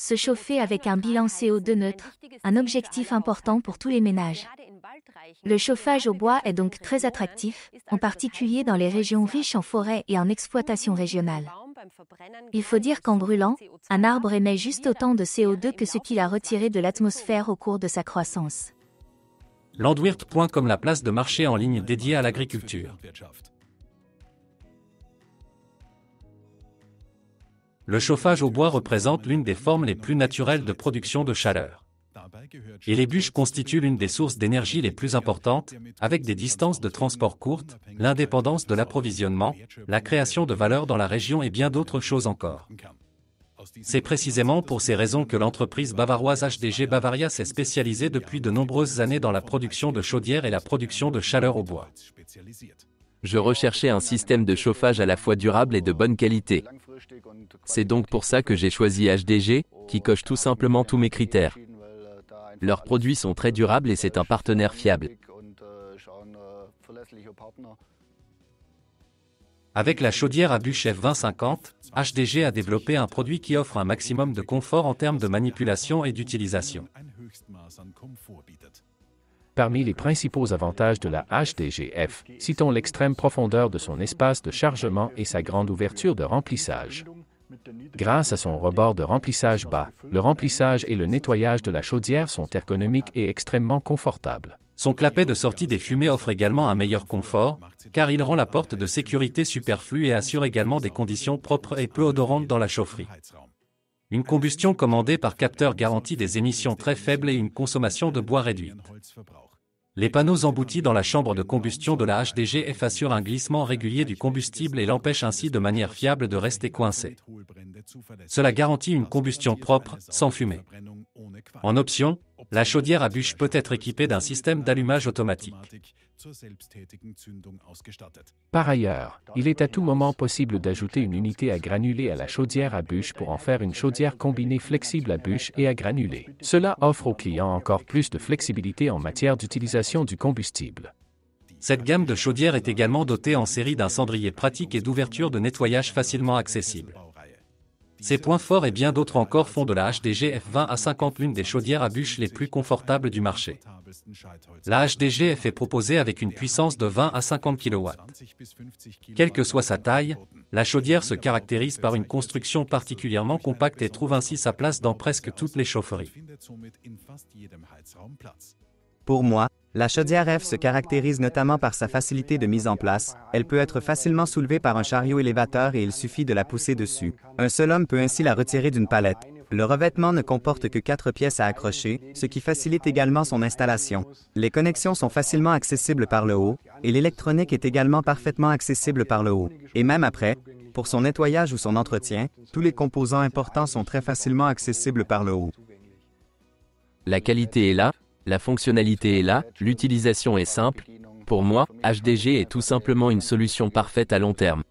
se chauffer avec un bilan CO2 neutre, un objectif important pour tous les ménages. Le chauffage au bois est donc très attractif, en particulier dans les régions riches en forêts et en exploitation régionale. Il faut dire qu'en brûlant, un arbre émet juste autant de CO2 que ce qu'il a retiré de l'atmosphère au cours de sa croissance. comme la place de marché en ligne dédiée à l'agriculture. Le chauffage au bois représente l'une des formes les plus naturelles de production de chaleur. Et les bûches constituent l'une des sources d'énergie les plus importantes, avec des distances de transport courtes, l'indépendance de l'approvisionnement, la création de valeur dans la région et bien d'autres choses encore. C'est précisément pour ces raisons que l'entreprise bavaroise HDG Bavaria s'est spécialisée depuis de nombreuses années dans la production de chaudières et la production de chaleur au bois. Je recherchais un système de chauffage à la fois durable et de bonne qualité. C'est donc pour ça que j'ai choisi HDG, qui coche tout simplement tous mes critères. Leurs produits sont très durables et c'est un partenaire fiable. Avec la chaudière à Buchef 2050, HDG a développé un produit qui offre un maximum de confort en termes de manipulation et d'utilisation. Parmi les principaux avantages de la HDGF, citons l'extrême profondeur de son espace de chargement et sa grande ouverture de remplissage. Grâce à son rebord de remplissage bas, le remplissage et le nettoyage de la chaudière sont ergonomiques et extrêmement confortables. Son clapet de sortie des fumées offre également un meilleur confort, car il rend la porte de sécurité superflue et assure également des conditions propres et peu odorantes dans la chaufferie. Une combustion commandée par capteur garantit des émissions très faibles et une consommation de bois réduite. Les panneaux emboutis dans la chambre de combustion de la HDGF assurent un glissement régulier du combustible et l'empêchent ainsi de manière fiable de rester coincé. Cela garantit une combustion propre, sans fumée. En option, la chaudière à bûche peut être équipée d'un système d'allumage automatique. Par ailleurs, il est à tout moment possible d'ajouter une unité à granuler à la chaudière à bûche pour en faire une chaudière combinée flexible à bûche et à granuler. Cela offre aux clients encore plus de flexibilité en matière d'utilisation du combustible. Cette gamme de chaudières est également dotée en série d'un cendrier pratique et d'ouverture de nettoyage facilement accessible. Ces points forts et bien d'autres encore font de la HDG F20 à 50 l'une des chaudières à bûche les plus confortables du marché. La HDGF est proposée avec une puissance de 20 à 50 kW. Quelle que soit sa taille, la chaudière se caractérise par une construction particulièrement compacte et trouve ainsi sa place dans presque toutes les chaufferies. Pour moi, la chaudière F se caractérise notamment par sa facilité de mise en place, elle peut être facilement soulevée par un chariot élévateur et il suffit de la pousser dessus. Un seul homme peut ainsi la retirer d'une palette, le revêtement ne comporte que quatre pièces à accrocher, ce qui facilite également son installation. Les connexions sont facilement accessibles par le haut, et l'électronique est également parfaitement accessible par le haut. Et même après, pour son nettoyage ou son entretien, tous les composants importants sont très facilement accessibles par le haut. La qualité est là, la fonctionnalité est là, l'utilisation est simple. Pour moi, HDG est tout simplement une solution parfaite à long terme.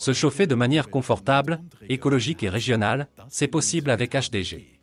Se chauffer de manière confortable, écologique et régionale, c'est possible avec HDG.